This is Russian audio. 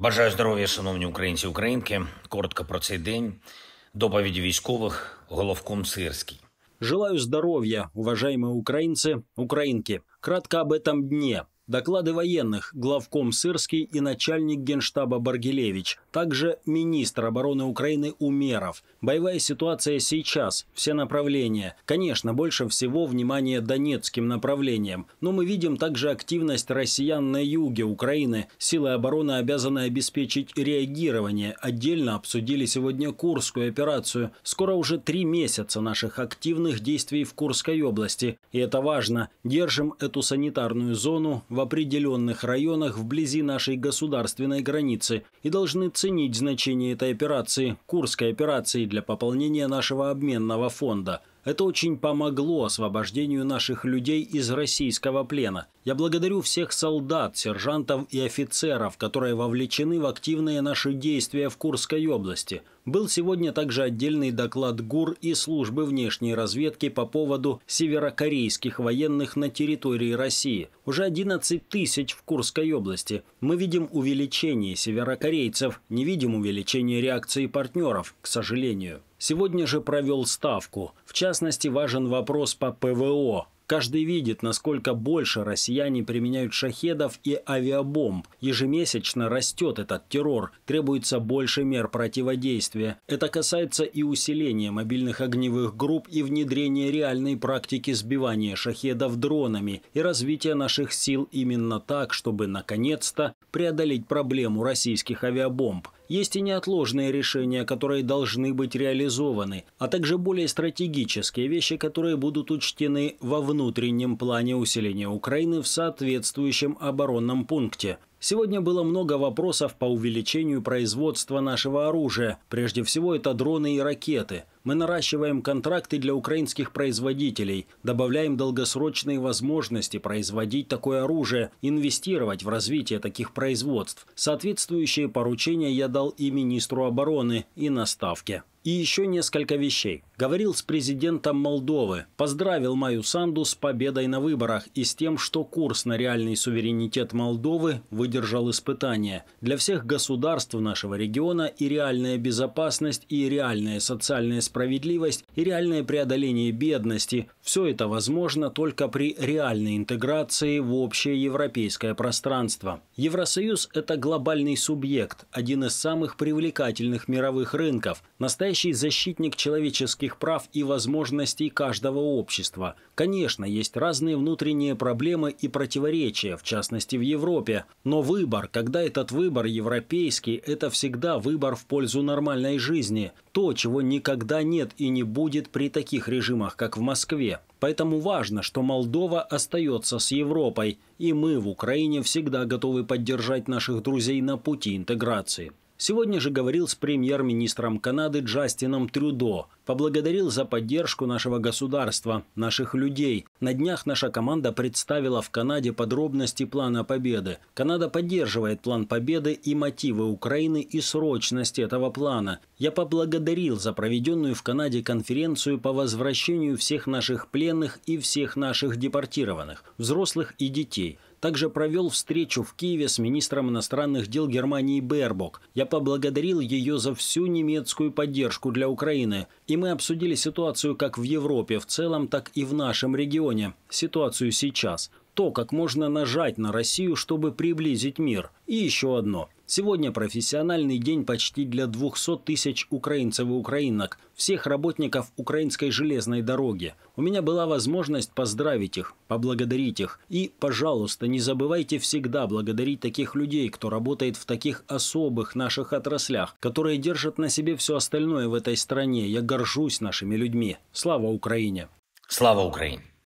Бажаю здоров'я, шановні українці і українки. Коротко про цей день. Доповіді військових головком Сирський. Желаю здоров'я, уважаемые українці, українки. Кратко об этом дні. Доклады военных, главком Сырский и начальник генштаба Баргелевич, также министр обороны Украины Умеров. Боевая ситуация сейчас, все направления. Конечно, больше всего внимание донецким направлениям, но мы видим также активность россиян на юге Украины. Силы обороны обязаны обеспечить реагирование. Отдельно обсудили сегодня Курскую операцию. Скоро уже три месяца наших активных действий в Курской области. И это важно. Держим эту санитарную зону в определенных районах вблизи нашей государственной границы и должны ценить значение этой операции, Курской операции для пополнения нашего обменного фонда – это очень помогло освобождению наших людей из российского плена. Я благодарю всех солдат, сержантов и офицеров, которые вовлечены в активные наши действия в Курской области. Был сегодня также отдельный доклад ГУР и службы внешней разведки по поводу северокорейских военных на территории России. Уже 11 тысяч в Курской области. Мы видим увеличение северокорейцев, не видим увеличения реакции партнеров, к сожалению. Сегодня же провел ставку. В частности, важен вопрос по ПВО. Каждый видит, насколько больше россияне применяют шахедов и авиабомб. Ежемесячно растет этот террор, требуется больше мер противодействия. Это касается и усиления мобильных огневых групп и внедрения реальной практики сбивания шахедов дронами и развития наших сил именно так, чтобы наконец-то преодолеть проблему российских авиабомб. Есть и неотложные решения, которые должны быть реализованы, а также более стратегические вещи, которые будут учтены во внутреннем плане усиления Украины в соответствующем оборонном пункте. Сегодня было много вопросов по увеличению производства нашего оружия. Прежде всего это дроны и ракеты – мы наращиваем контракты для украинских производителей, добавляем долгосрочные возможности производить такое оружие, инвестировать в развитие таких производств. Соответствующие поручения я дал и министру обороны, и наставке. И еще несколько вещей. Говорил с президентом Молдовы, поздравил Маю Санду с победой на выборах и с тем, что курс на реальный суверенитет Молдовы выдержал испытание. Для всех государств нашего региона и реальная безопасность, и реальная социальная справедливость справедливость и реальное преодоление бедности – все это возможно только при реальной интеграции в общее европейское пространство. Евросоюз – это глобальный субъект, один из самых привлекательных мировых рынков, настоящий защитник человеческих прав и возможностей каждого общества. Конечно, есть разные внутренние проблемы и противоречия, в частности в Европе, но выбор, когда этот выбор европейский, это всегда выбор в пользу нормальной жизни, то, чего никогда нет и не будет при таких режимах, как в Москве. Поэтому важно, что Молдова остается с Европой, и мы в Украине всегда готовы поддержать наших друзей на пути интеграции. Сегодня же говорил с премьер-министром Канады Джастином Трюдо. Поблагодарил за поддержку нашего государства, наших людей. На днях наша команда представила в Канаде подробности плана победы. Канада поддерживает план победы и мотивы Украины и срочность этого плана. Я поблагодарил за проведенную в Канаде конференцию по возвращению всех наших пленных и всех наших депортированных, взрослых и детей – также провел встречу в Киеве с министром иностранных дел Германии Бербок. Я поблагодарил ее за всю немецкую поддержку для Украины. И мы обсудили ситуацию как в Европе в целом, так и в нашем регионе. Ситуацию сейчас. То, как можно нажать на Россию, чтобы приблизить мир. И еще одно – Сегодня профессиональный день почти для 200 тысяч украинцев и украинок, всех работников украинской железной дороги. У меня была возможность поздравить их, поблагодарить их. И, пожалуйста, не забывайте всегда благодарить таких людей, кто работает в таких особых наших отраслях, которые держат на себе все остальное в этой стране. Я горжусь нашими людьми. Слава Украине! Слава Украине!